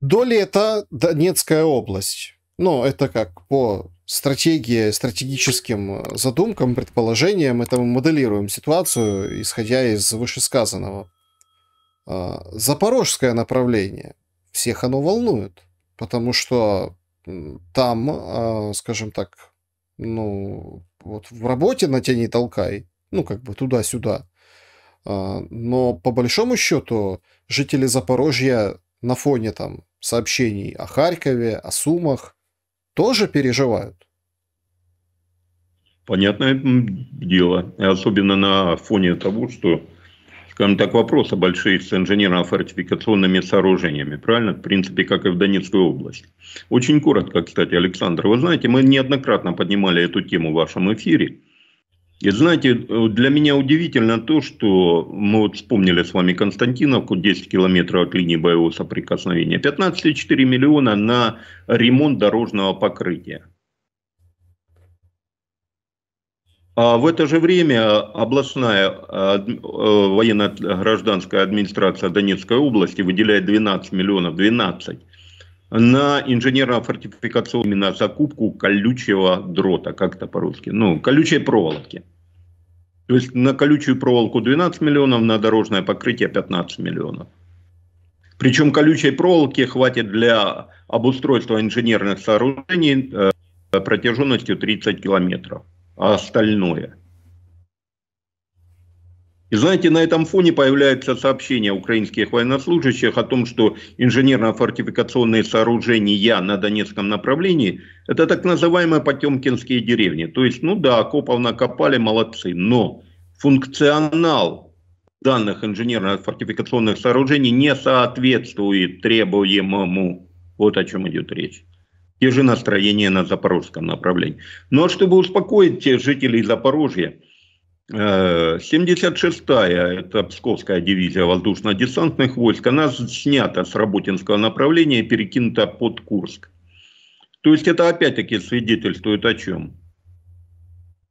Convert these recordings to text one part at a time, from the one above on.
Доли это Донецкая область. Ну, это как по стратегии, стратегическим э, задумкам, предположениям, это мы моделируем ситуацию, исходя из вышесказанного. А, запорожское направление. Всех оно волнует, потому что там, а, скажем так, ну, вот в работе на тени толкай, ну, как бы туда-сюда. А, но по большому счету жители Запорожья на фоне там сообщений о Харькове, о Сумах, тоже переживают? Понятное дело, особенно на фоне того, что, скажем так, вопрос о больших с инженерно-фортификационными сооружениями, правильно? В принципе, как и в Донецкой области. Очень коротко, кстати, Александр, вы знаете, мы неоднократно поднимали эту тему в вашем эфире. И знаете, для меня удивительно то, что мы вот вспомнили с вами Константиновку, 10 километров от линии боевого соприкосновения, 15,4 миллиона на ремонт дорожного покрытия. А в это же время областная а, э, военно-гражданская администрация Донецкой области выделяет 12 миллионов, 12 на инженерно-фортификационную, на закупку колючего дрота, как-то по-русски, ну, колючей проволоки. То есть на колючую проволоку 12 миллионов, на дорожное покрытие 15 миллионов. Причем колючей проволоки хватит для обустройства инженерных сооружений э, протяженностью 30 километров, а остальное – знаете, на этом фоне появляются сообщения украинских военнослужащих о том, что инженерно-фортификационные сооружения на Донецком направлении – это так называемые потемкинские деревни. То есть, ну да, окопов накопали, молодцы, но функционал данных инженерно-фортификационных сооружений не соответствует требуемому. Вот о чем идет речь те же настроения на запорожском направлении. Но ну, а чтобы успокоить тех жителей Запорожья, 76-я, э, это Псковская дивизия воздушно-десантных войск, она снята с Работинского направления и перекинута под Курск. То есть это опять-таки свидетельствует о чем?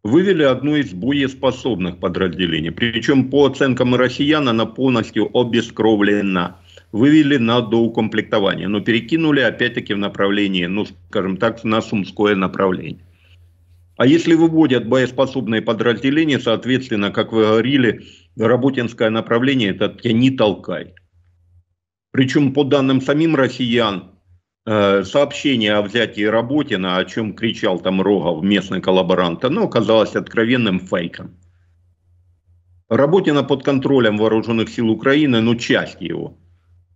Вывели одну из боеспособных подразделений. Причем по оценкам россиян она полностью обескровлена. Вывели на доукомплектование, но перекинули опять-таки в направлении, ну скажем так, на Сумское направление. А если выводят боеспособные подразделения, соответственно, как вы говорили, работинское направление – это «тяни, толкай». Причем, по данным самим россиян, э, сообщение о взятии Работина, о чем кричал там Рогов, местный коллаборант, оно оказалось откровенным фейком. Работина под контролем вооруженных сил Украины, но часть его –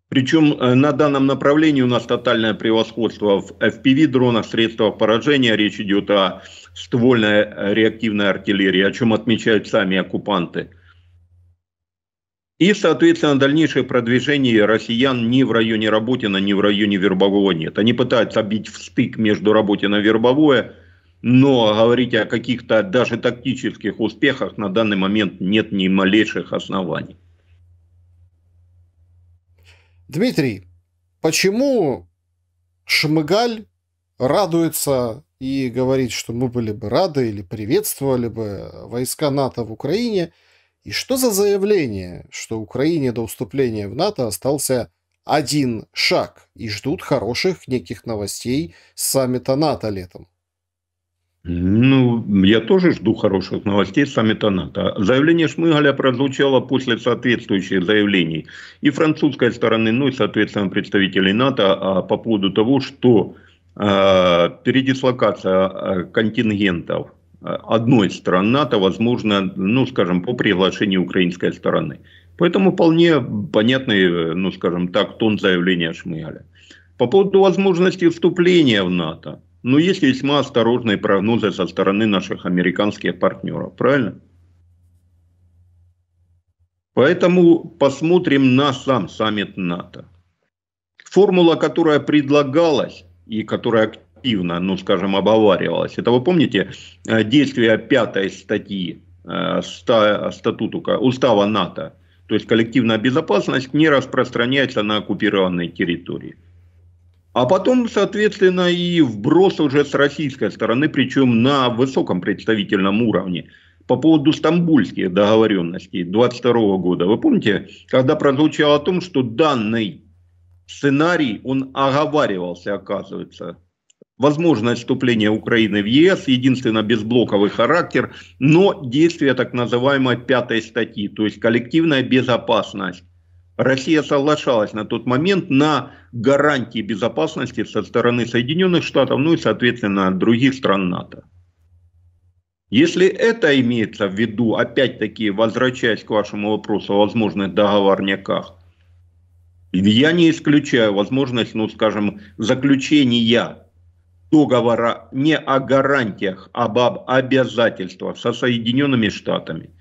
причем э, на данном направлении у нас тотальное превосходство в FPV-дронах, средствах поражения. Речь идет о ствольной э, реактивной артиллерии, о чем отмечают сами оккупанты. И, соответственно, дальнейшее продвижение россиян ни в районе Работина, ни в районе Вербового нет. Они пытаются бить в стык между Работино и Вербовое, но говорить о каких-то даже тактических успехах на данный момент нет ни малейших оснований. Дмитрий, почему Шмыгаль радуется и говорит, что мы были бы рады или приветствовали бы войска НАТО в Украине. И что за заявление, что Украине до уступления в НАТО остался один шаг и ждут хороших неких новостей с саммита НАТО летом? Ну, я тоже жду хороших новостей с саммита НАТО. А заявление Шмыгаля прозвучало после соответствующих заявлений и французской стороны, ну и, соответственно, представителей НАТО а по поводу того, что э, передислокация контингентов одной стран НАТО возможно, ну, скажем, по приглашению украинской стороны. Поэтому вполне понятный, ну, скажем так, тон заявления Шмыгаля. По поводу возможности вступления в НАТО – но ну, есть весьма осторожные прогнозы со стороны наших американских партнеров, правильно? Поэтому посмотрим на сам саммит НАТО. Формула, которая предлагалась и которая активно, ну скажем, обоваривалась, это вы помните э, действие пятой статьи э, ста, статуту, устава НАТО, то есть коллективная безопасность не распространяется на оккупированной территории – а потом, соответственно, и вброс уже с российской стороны, причем на высоком представительном уровне. По поводу стамбульских договоренностей 22 года. Вы помните, когда прозвучало о том, что данный сценарий, он оговаривался, оказывается. Возможность вступления Украины в ЕС, единственно безблоковый характер, но действие так называемой пятой статьи, то есть коллективная безопасность Россия соглашалась на тот момент на гарантии безопасности со стороны Соединенных Штатов, ну и, соответственно, других стран НАТО. Если это имеется в виду, опять-таки, возвращаясь к вашему вопросу о возможных договорниках, я не исключаю возможность, ну, скажем, заключения договора не о гарантиях, а об обязательствах со Соединенными Штатами –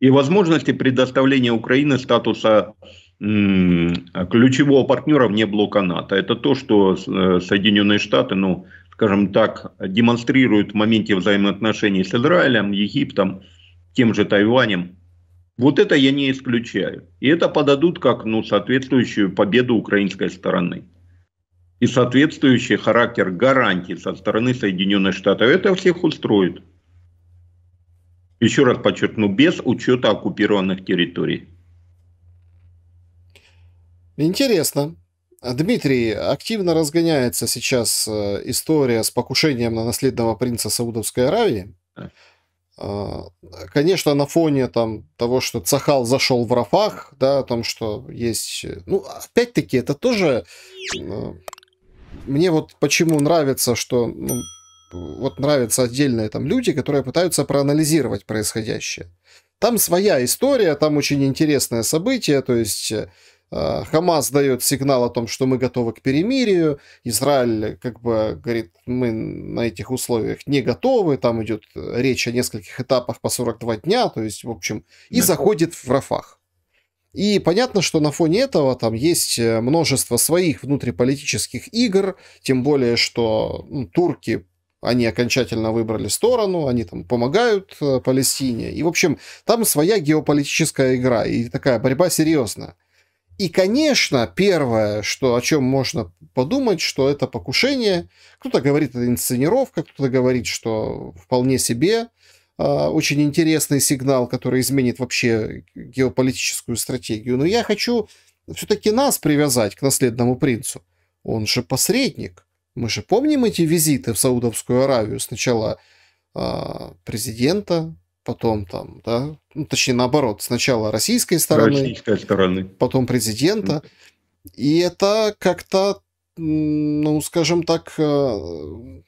и возможности предоставления Украины статуса ключевого партнера вне блока НАТО. Это то, что э, Соединенные Штаты, ну, скажем так, демонстрируют в моменте взаимоотношений с Израилем, Египтом, тем же Тайванем. Вот это я не исключаю. И это подадут как ну, соответствующую победу украинской стороны. И соответствующий характер гарантий со стороны Соединенных Штатов. Это всех устроит. Еще раз подчеркну, без учета оккупированных территорий. Интересно. Дмитрий, активно разгоняется сейчас э, история с покушением на наследного принца Саудовской Аравии. А, конечно, на фоне там, того, что Цахал зашел в Рафах, да, о том, что есть... Э, ну, опять-таки, это тоже... Э, мне вот почему нравится, что ну, вот нравятся отдельные там люди, которые пытаются проанализировать происходящее. Там своя история, там очень интересное событие, то есть э, Хамас дает сигнал о том, что мы готовы к перемирию. Израиль как бы говорит, мы на этих условиях не готовы. Там идет речь о нескольких этапах по 42 дня. То есть, в общем, и да. заходит в Рафах. И понятно, что на фоне этого там есть э, множество своих внутриполитических игр, тем более, что ну, турки они окончательно выбрали сторону, они там помогают э, Палестине. И, в общем, там своя геополитическая игра и такая борьба серьезная. И, конечно, первое, что, о чем можно подумать, что это покушение. Кто-то говорит, это инсценировка, кто-то говорит, что вполне себе э, очень интересный сигнал, который изменит вообще геополитическую стратегию. Но я хочу все-таки нас привязать к наследному принцу. Он же посредник. Мы же помним эти визиты в Саудовскую Аравию. Сначала э, президента, потом там, да, ну, точнее наоборот, сначала российской стороны, российской стороны. потом президента. mm И это как-то, ну, скажем так, э,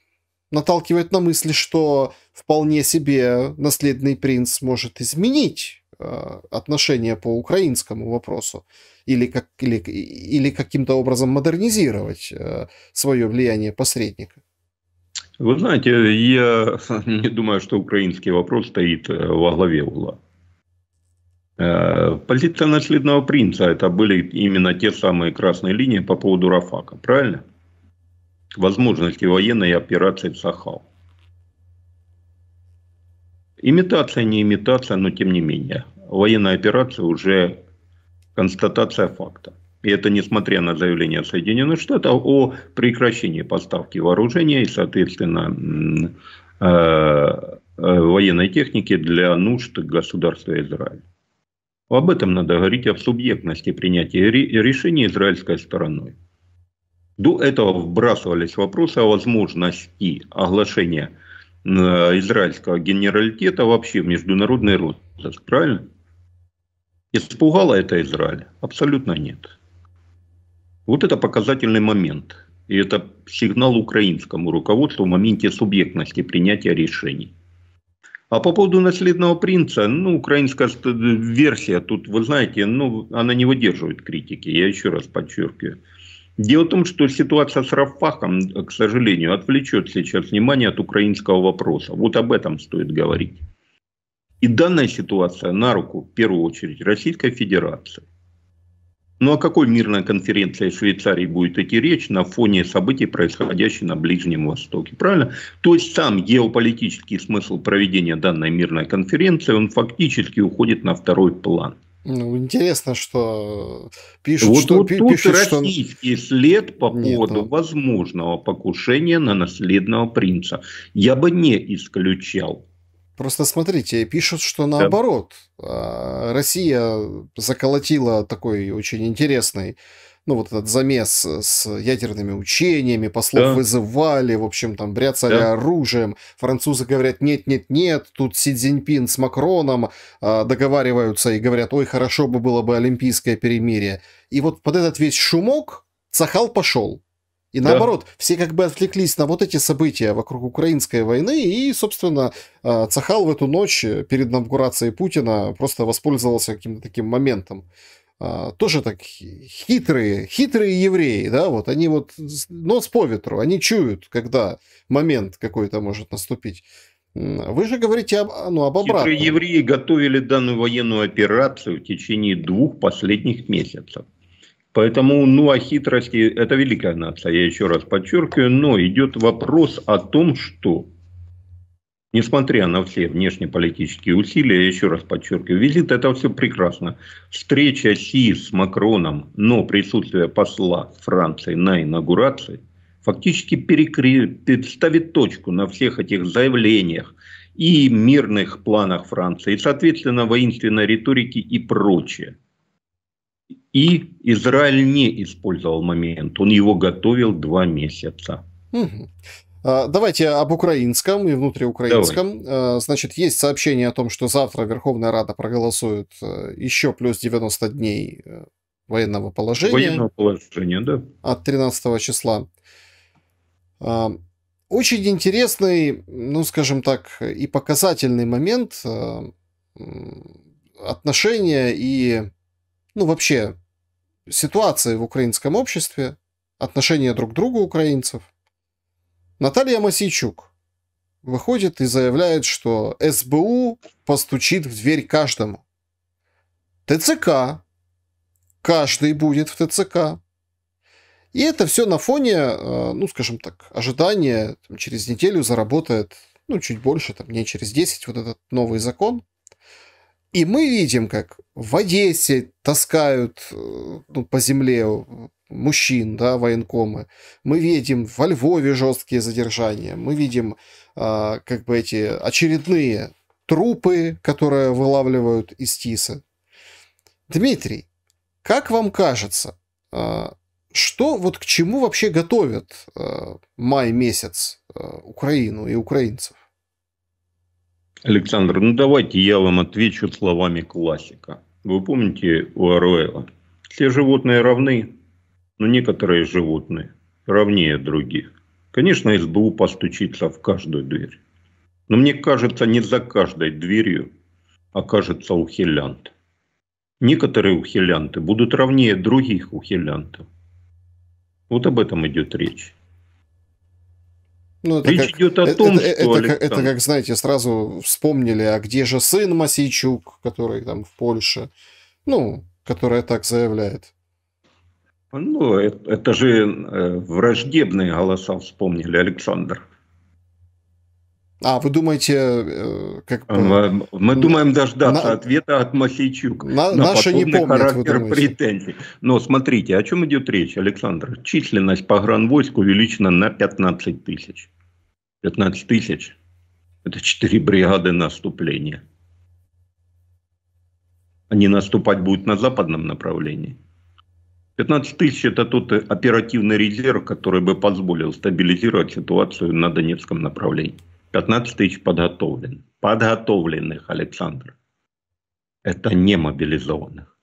наталкивает на мысли, что вполне себе наследный принц может изменить Э, отношение по украинскому вопросу или, как, или, или каким-то образом модернизировать э, свое влияние посредника? Вы знаете, я не думаю, что украинский вопрос стоит э, во главе угла. Позиция наследного принца – это были именно те самые красные линии по поводу Рафака, правильно? Возможности военной операции в Сахал. Имитация, не имитация, но тем не менее. Военная операция уже констатация факта. И это несмотря на заявление Соединенных Штатов о прекращении поставки вооружения и, соответственно, э, э, военной техники для нужд государства Израиль. Об этом надо говорить, о субъектности принятия решений израильской стороной. До этого вбрасывались вопросы о возможности оглашения Э, израильского генералитета вообще в международный розыск, правильно? Испугало это Израиль? Абсолютно нет. Вот это показательный момент. И это сигнал украинскому руководству в моменте субъектности принятия решений. А по поводу наследного принца, ну, украинская версия тут, вы знаете, ну, она не выдерживает критики, я еще раз подчеркиваю. Дело в том, что ситуация с Рафахом, к сожалению, отвлечет сейчас внимание от украинского вопроса. Вот об этом стоит говорить. И данная ситуация на руку, в первую очередь, Российской Федерации. Ну а какой мирной конференции в Швейцарии будет идти речь на фоне событий, происходящих на Ближнем Востоке, правильно? То есть сам геополитический смысл проведения данной мирной конференции, он фактически уходит на второй план – ну, интересно, что пишут, вот, что... Вот пи- тут пишут, российский что... след по Нет, поводу ну... возможного покушения на наследного принца. Я бы не исключал. Просто смотрите, пишут, что наоборот. Да. Россия заколотила такой очень интересный ну, вот этот замес с ядерными учениями, послов да. вызывали, в общем, там, бряцали да. оружием, французы говорят, нет-нет-нет, тут Си Цзиньпин с Макроном э, договариваются и говорят, ой, хорошо бы было бы олимпийское перемирие. И вот под этот весь шумок цахал пошел. И наоборот, да. все как бы отвлеклись на вот эти события вокруг украинской войны, и, собственно, а, Цахал в эту ночь перед инаугурацией Путина просто воспользовался каким-то таким моментом. А, тоже так хитрые, хитрые евреи, да, вот они вот нос по ветру, они чуют, когда момент какой-то может наступить. Вы же говорите об, ну, об обратном. Хитрые евреи готовили данную военную операцию в течение двух последних месяцев. Поэтому, ну, о хитрости, это великая нация, я еще раз подчеркиваю, но идет вопрос о том, что несмотря на все внешнеполитические усилия, я еще раз подчеркиваю, визит – это все прекрасно. Встреча Си с Макроном, но присутствие посла Франции на инаугурации фактически перекры... ставит точку на всех этих заявлениях и мирных планах Франции, и, соответственно, воинственной риторики и прочее. И Израиль не использовал момент, он его готовил два месяца. Угу. А, давайте об украинском и внутриукраинском. Давай. А, значит, есть сообщение о том, что завтра Верховная Рада проголосует э, еще плюс 90 дней э, военного положения. Военного положения, да. От 13 числа. А, очень интересный, ну, скажем так, и показательный момент э, отношения и, ну, вообще ситуации в украинском обществе, отношения друг к другу украинцев. Наталья Масейчук выходит и заявляет, что СБУ постучит в дверь каждому. ТЦК. Каждый будет в ТЦК. И это все на фоне, э, ну, скажем так, ожидания там, через неделю заработает, ну, чуть больше, там, не через 10, вот этот новый закон. И мы видим, как в Одессе таскают э, ну, по земле мужчин, да, военкомы. Мы видим во Львове жесткие задержания, мы видим э, как бы эти очередные трупы, которые вылавливают из ТИСа. Дмитрий, как вам кажется, э, что вот к чему вообще готовят э, май месяц э, Украину и украинцев? Александр, ну давайте я вам отвечу словами классика. Вы помните у Оруэлла? Все животные равны, но ну, некоторые животные равнее других. Конечно, СБУ постучится в каждую дверь. Но мне кажется, не за каждой дверью окажется ухилянт. Некоторые ухилянты будут равнее других ухилянтов. Вот об этом идет речь. Ну, это Речь как, идет о том, это, что это, Александр... это как, знаете, сразу вспомнили, а где же сын Масейчук, который там в Польше, ну, которая так заявляет. Ну, это, это же э, враждебные голоса вспомнили, Александр. А, вы думаете, э, как э, Мы думаем дождаться на... ответа от Мосейчук. На... на Наши не помнят, характер претензий. Но смотрите, о чем идет речь, Александр? Численность погранвойск увеличена на 15 тысяч. 15 тысяч – это 4 бригады наступления. Они наступать будут на западном направлении – 15 тысяч – это тот э, оперативный резерв, который бы позволил стабилизировать ситуацию на Донецком направлении. 15 тысяч подготовлен. Подготовленных, Александр. Это не мобилизованных.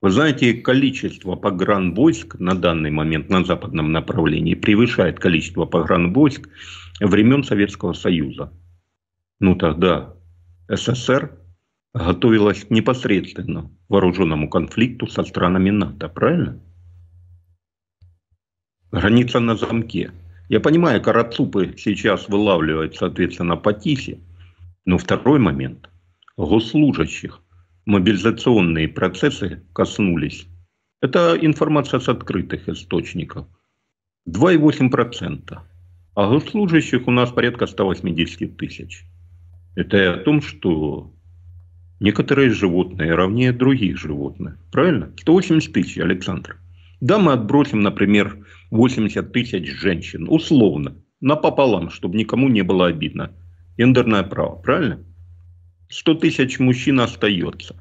Вы знаете, количество погранвойск на данный момент на западном направлении превышает количество погранвойск времен Советского Союза. Ну тогда СССР готовилась непосредственно к вооруженному конфликту со странами НАТО, правильно? Граница на замке. Я понимаю, карацупы сейчас вылавливают, соответственно, по ТИСе, но второй момент – госслужащих. Мобилизационные процессы коснулись. Это информация с открытых источников. 2,8%. А госслужащих у нас порядка 180 тысяч. Это о том, что Некоторые животные равнее других животных. Правильно? 180 тысяч, Александр. Да, мы отбросим, например, 80 тысяч женщин, условно, напополам, чтобы никому не было обидно. Гендерное право, правильно? 100 тысяч мужчин остается.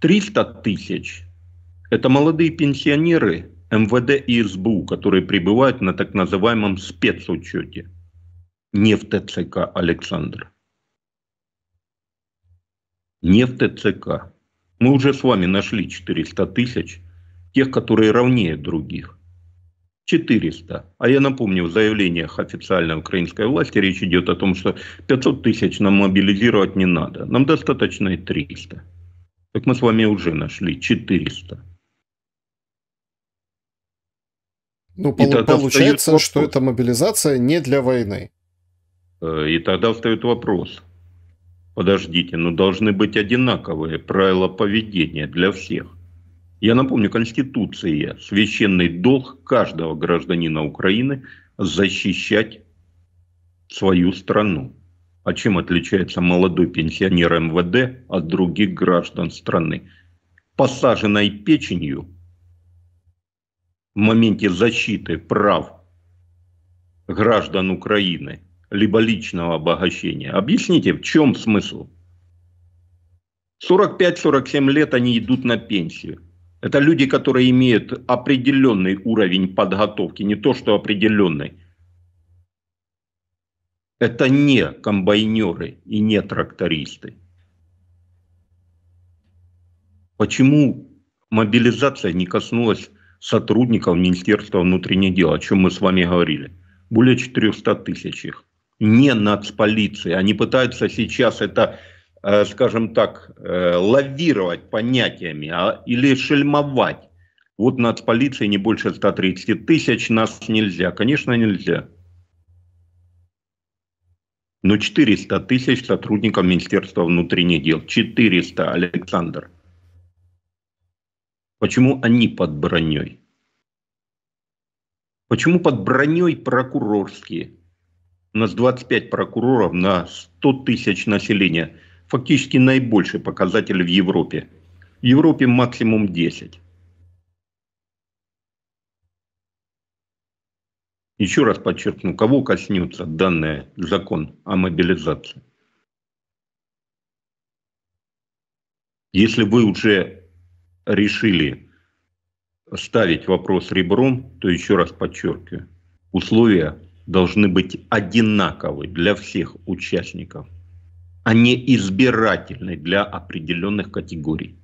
300 тысяч – это молодые пенсионеры МВД и СБУ, которые прибывают на так называемом спецучете. Не в ТЦК, Александр не в ТЦК. Мы уже с вами нашли 400 тысяч, тех, которые равнее других. 400. А я напомню, в заявлениях официальной украинской власти речь идет о том, что 500 тысяч нам мобилизировать не надо. Нам достаточно и 300. Так мы с вами уже нашли 400. Ну, пол- получается, встает... что эта мобилизация не для войны. Э, и тогда встает вопрос, Подождите, но должны быть одинаковые правила поведения для всех. Я напомню, Конституция, священный долг каждого гражданина Украины защищать свою страну. А чем отличается молодой пенсионер МВД от других граждан страны? Посаженной печенью в моменте защиты прав граждан Украины – либо личного обогащения. Объясните, в чем смысл? 45-47 лет они идут на пенсию. Это люди, которые имеют определенный уровень подготовки, не то что определенный. Это не комбайнеры и не трактористы. Почему мобилизация не коснулась сотрудников Министерства внутренних дел, о чем мы с вами говорили? Более 400 тысяч их не нацполиции. Они пытаются сейчас это, э, скажем так, э, лавировать понятиями а, или шельмовать. Вот нацполиции не больше 130 тысяч, нас нельзя. Конечно, нельзя. Но 400 тысяч сотрудников Министерства внутренних дел. 400, Александр. Почему они под броней? Почему под броней прокурорские? У нас 25 прокуроров на 100 тысяч населения. Фактически наибольший показатель в Европе. В Европе максимум 10. Еще раз подчеркну, кого коснется данный закон о мобилизации. Если вы уже решили ставить вопрос ребром, то еще раз подчеркиваю, условия должны быть одинаковы для всех участников, а не избирательны для определенных категорий.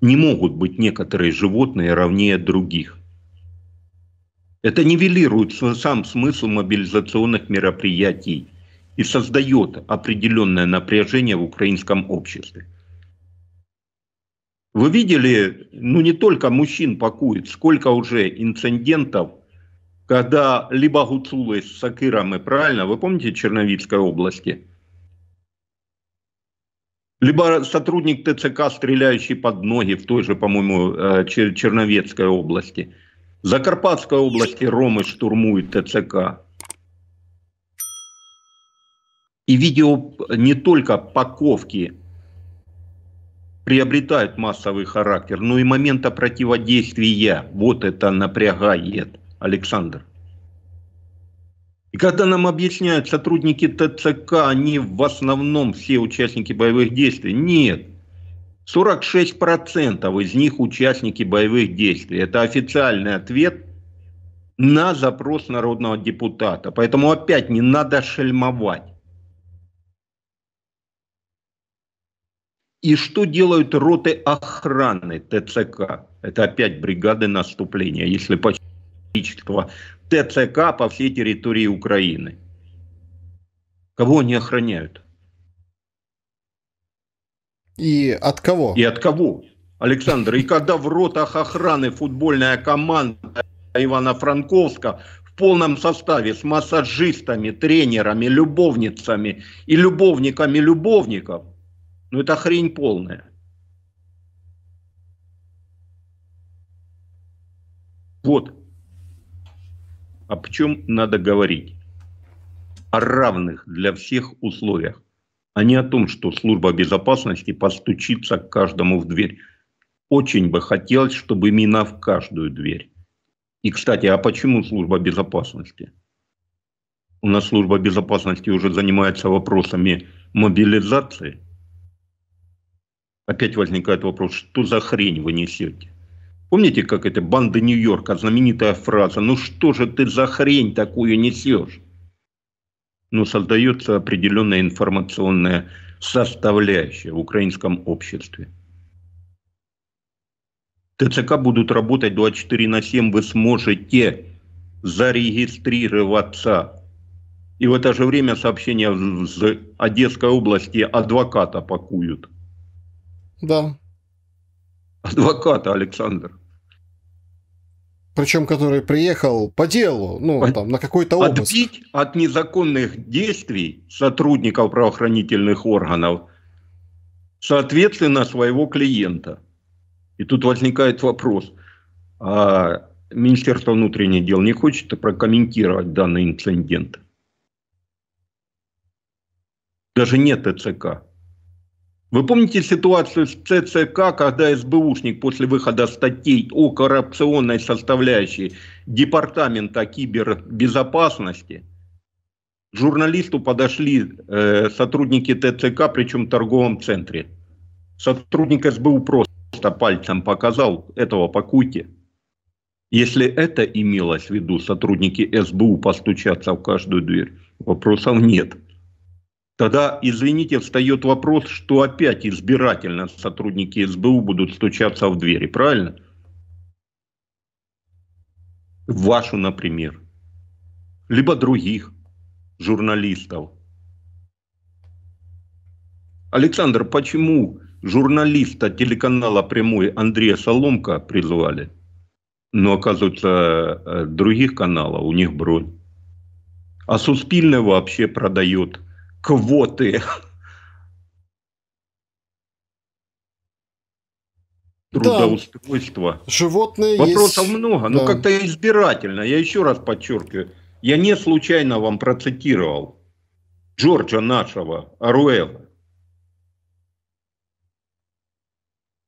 Не могут быть некоторые животные равнее других. Это нивелирует сам смысл мобилизационных мероприятий и создает определенное напряжение в украинском обществе. Вы видели, ну не только мужчин пакуют, сколько уже инцидентов когда либо Гуцулы с Сакирами, правильно, вы помните Черновицкой области? Либо сотрудник ТЦК, стреляющий под ноги в той же, по-моему, э, Черновецкой области. В Закарпатской области Ромы штурмуют ТЦК. И видео не только паковки приобретают массовый характер, но и момента противодействия. Вот это напрягает. Александр. И когда нам объясняют сотрудники ТЦК, они в основном все участники боевых действий. Нет, 46% из них участники боевых действий. Это официальный ответ на запрос народного депутата. Поэтому опять не надо шельмовать. И что делают роты охраны ТЦК? Это опять бригады наступления, если почти демократического ТЦК по всей территории Украины. Кого они охраняют? И от кого? И от кого? Александр, и когда в ротах охраны футбольная команда Ивана Франковска в полном составе с массажистами, тренерами, любовницами и любовниками любовников, ну это хрень полная. Вот. О чем надо говорить? О равных для всех условиях, а не о том, что служба безопасности постучится к каждому в дверь. Очень бы хотелось, чтобы имена в каждую дверь. И, кстати, а почему служба безопасности? У нас служба безопасности уже занимается вопросами мобилизации. Опять возникает вопрос, что за хрень вы несете? Помните, как это банда Нью-Йорка, знаменитая фраза «Ну что же ты за хрень такую несешь?» Но ну, создается определенная информационная составляющая в украинском обществе. ТЦК будут работать 24 на 7, вы сможете зарегистрироваться. И в это же время сообщения в Одесской области адвоката пакуют. Да, адвоката, Александр. Причем, который приехал по делу, ну, от, там, на какой-то обыск. Отбить от незаконных действий сотрудников правоохранительных органов, соответственно, своего клиента. И тут возникает вопрос, а Министерство внутренних дел не хочет прокомментировать данный инцидент? Даже нет ТЦК. Вы помните ситуацию с ЦЦК, когда СБУшник после выхода статей о коррупционной составляющей Департамента кибербезопасности к журналисту подошли э, сотрудники ТЦК, причем в торговом центре. Сотрудник СБУ просто пальцем показал этого покуйте. Если это имелось в виду, сотрудники СБУ постучаться в каждую дверь, вопросов нет. Тогда, извините, встает вопрос, что опять избирательно сотрудники СБУ будут стучаться в двери, правильно? Вашу, например. Либо других журналистов. Александр, почему журналиста телеканала «Прямой» Андрея Соломка призвали, но, оказывается, э, других каналов у них бронь. А Суспильное вообще продает квоты. Трудоустройство. Да. Животные Вопросов есть. много, да. но как-то избирательно. Я еще раз подчеркиваю. Я не случайно вам процитировал Джорджа нашего, Аруэла.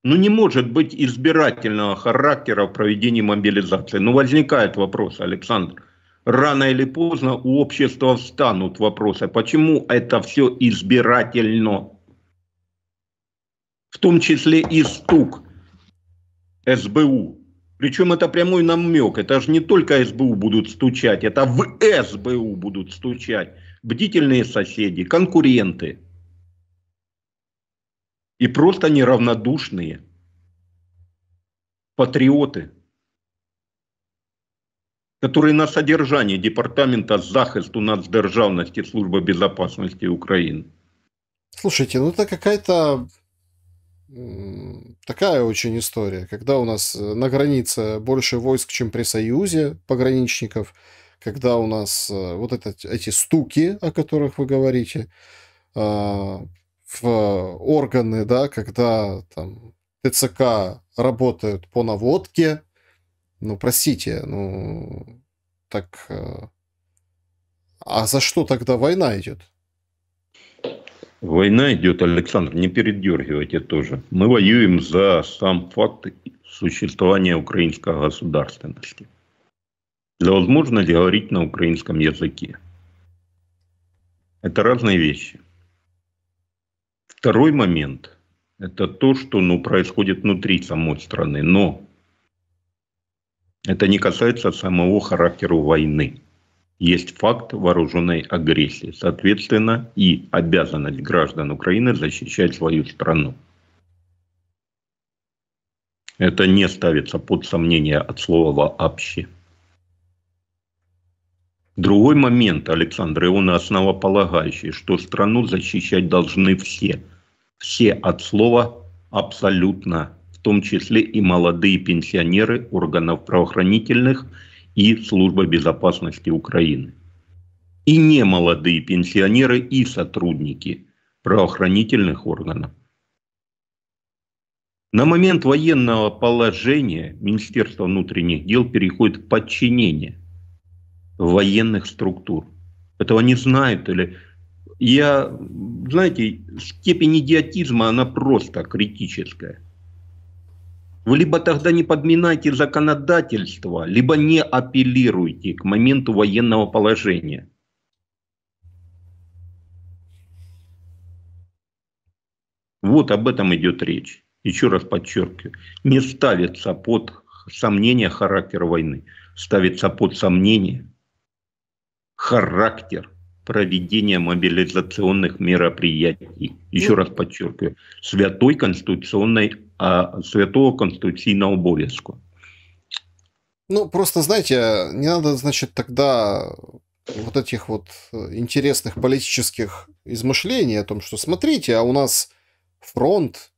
Ну, не может быть избирательного характера в проведении мобилизации. Ну, возникает вопрос, Александр рано или поздно у общества встанут вопросы, почему это все избирательно. В том числе и стук СБУ. Причем это прямой намек. Это же не только СБУ будут стучать, это в СБУ будут стучать. Бдительные соседи, конкуренты. И просто неравнодушные патриоты – которые на содержании Департамента захисту нацдержавности Службы безопасности Украины. Слушайте, ну это какая-то такая очень история, когда у нас э, на границе больше войск, чем при Союзе пограничников, когда у нас э, вот это, эти стуки, о которых вы говорите, а, в органы, да, когда там ТЦК работают по наводке, ну, простите, ну, так... Э, а за что тогда война идет? Война идет, Александр, не передергивайте тоже. Мы воюем за сам факт существования украинской государственности. За возможность говорить на украинском языке. Это разные вещи. Второй момент – это то, что ну, происходит внутри самой страны. Но это не касается самого характера войны. Есть факт вооруженной агрессии. Соответственно, и обязанность граждан Украины защищать свою страну. Это не ставится под сомнение от слова «вообще». Другой момент, Александр, и он основополагающий, что страну защищать должны все. Все от слова «абсолютно» в том числе и молодые пенсионеры органов правоохранительных и Службы безопасности Украины. И не молодые пенсионеры и сотрудники правоохранительных органов. На момент военного положения Министерство внутренних дел переходит в подчинение военных структур. Этого не знают или... Я, знаете, степень идиотизма, она просто критическая – вы ну, либо тогда не подминайте законодательство, либо не апеллируйте к моменту военного положения. Вот об этом идет речь. Еще раз подчеркиваю, не ставится под сомнение характер войны, ставится под сомнение характер проведения мобилизационных мероприятий. Еще ну, раз подчеркиваю, святой конституционной а, святого конституційного обов'язку. Ну, просто, знаете, не надо, значит, тогда вот этих вот интересных политических измышлений о том, что смотрите, а у нас фронт,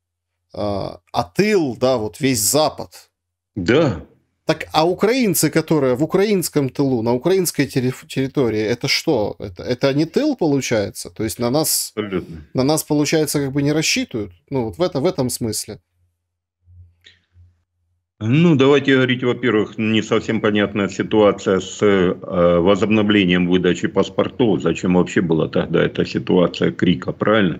а, а тыл, да, вот весь Запад. Да. Так, а украинцы, которые в украинском тылу, на украинской территории, это что? Это, это не тыл получается? То есть на нас, Абсолютно. на нас получается как бы не рассчитывают? Ну, вот в, это, в этом смысле. Ну, давайте говорить, во-первых, не совсем понятная ситуация с э, возобновлением выдачи паспортов. Зачем вообще была тогда эта ситуация крика, правильно?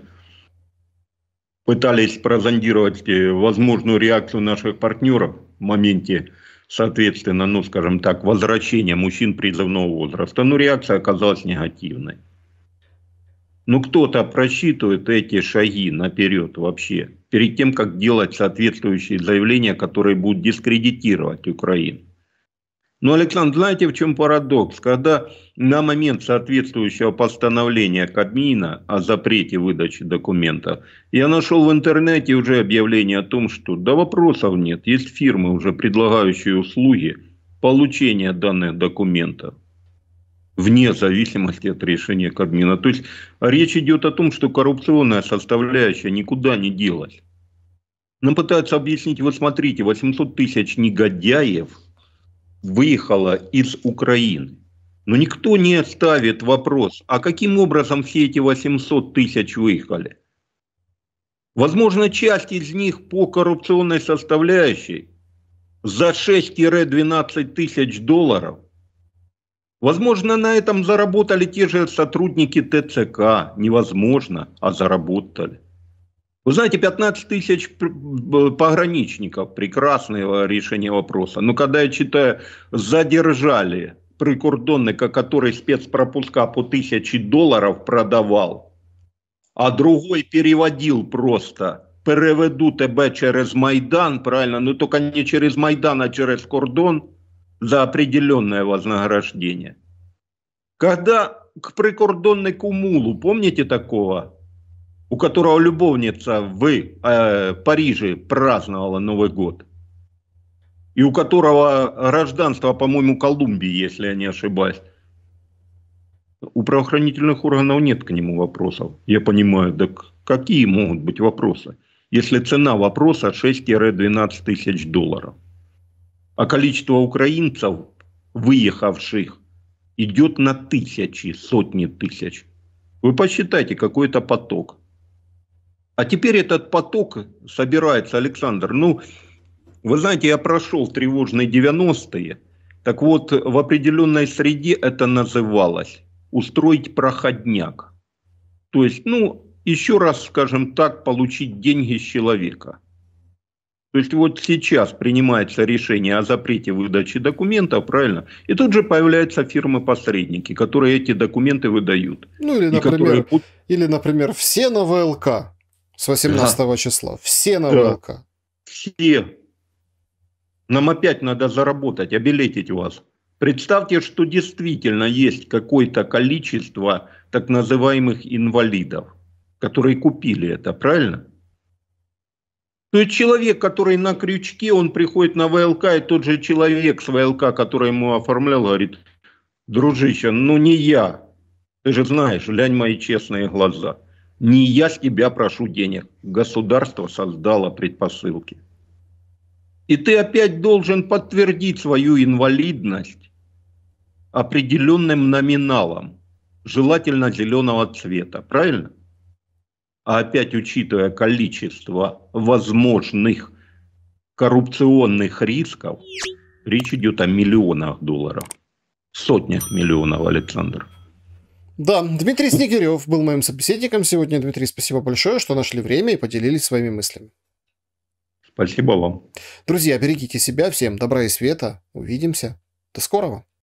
Пытались прозондировать э, возможную реакцию наших партнеров в моменте, соответственно, ну, скажем так, возвращения мужчин призывного возраста. Но реакция оказалась негативной. Ну, кто-то просчитывает эти шаги наперед вообще, перед тем, как делать соответствующие заявления, которые будут дискредитировать Украину. Но, Александр, знаете, в чем парадокс? Когда на момент соответствующего постановления Кабмина о запрете выдачи документов, я нашел в интернете уже объявление о том, что да вопросов нет, есть фирмы уже предлагающие услуги получения данных документов вне зависимости от решения Кабмина. То есть речь идет о том, что коррупционная составляющая никуда не делась. Нам пытаются объяснить, вот смотрите, 800 тысяч негодяев выехало из Украины. Но никто не ставит вопрос, а каким образом все эти 800 тысяч выехали? Возможно, часть из них по коррупционной составляющей за 6-12 тысяч долларов – Возможно, на этом заработали те же сотрудники ТЦК. Невозможно, а заработали. Вы знаете, 15 тысяч пограничников – прекрасное решение вопроса. Но когда я читаю «задержали прикордонника, который спецпропуска по тысяче долларов продавал, а другой переводил просто «переведу тебе через Майдан», правильно, но ну, только не через Майдан, а через кордон – за определенное вознаграждение. Когда к прикордонной кумулу, помните такого, у которого любовница в э, Париже праздновала Новый год, и у которого гражданство, по-моему, Колумбии, если я не ошибаюсь. У правоохранительных органов нет к нему вопросов. Я понимаю, так какие могут быть вопросы, если цена вопроса 6-12 тысяч долларов? а количество украинцев, выехавших, идет на тысячи, сотни тысяч. Вы посчитайте, какой это поток. А теперь этот поток собирается, Александр, ну, вы знаете, я прошел тревожные 90-е, так вот, в определенной среде это называлось устроить проходняк. То есть, ну, еще раз, скажем так, получить деньги с человека – то есть вот сейчас принимается решение о запрете выдачи документов, правильно? И тут же появляются фирмы-посредники, которые эти документы выдают. Ну или, например, которые... или, например все на ВЛК с 18 да. числа. Все на да. ВЛК. Все. Нам опять надо заработать, обелетить вас. Представьте, что действительно есть какое-то количество так называемых инвалидов, которые купили это, правильно? То есть человек, который на крючке, он приходит на ВЛК, и тот же человек с ВЛК, который ему оформлял, говорит, дружище, ну не я, ты же знаешь, глянь мои честные глаза, не я с тебя прошу денег, государство создало предпосылки. И ты опять должен подтвердить свою инвалидность определенным номиналом, желательно зеленого цвета, правильно? а опять учитывая количество возможных коррупционных рисков, речь идет о миллионах долларов, сотнях миллионов, Александр. Да, Дмитрий Снегирев был моим собеседником сегодня. Дмитрий, спасибо большое, что нашли время и поделились своими мыслями. Спасибо вам. Друзья, берегите себя, всем добра и света. Увидимся. До скорого.